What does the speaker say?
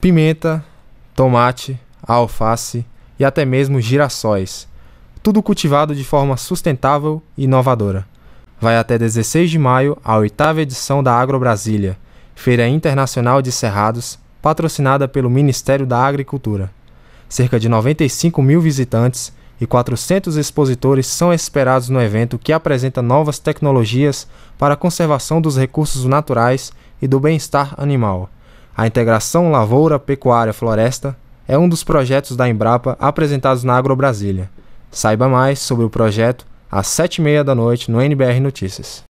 pimenta, tomate, alface e até mesmo girassóis. Tudo cultivado de forma sustentável e inovadora. Vai até 16 de maio a oitava edição da Agro Brasília, Feira Internacional de Cerrados, patrocinada pelo Ministério da Agricultura. Cerca de 95 mil visitantes e 400 expositores são esperados no evento que apresenta novas tecnologias para a conservação dos recursos naturais e do bem-estar animal. A integração lavoura-pecuária-floresta é um dos projetos da Embrapa apresentados na Agrobrasília. Saiba mais sobre o projeto às sete e meia da noite no NBR Notícias.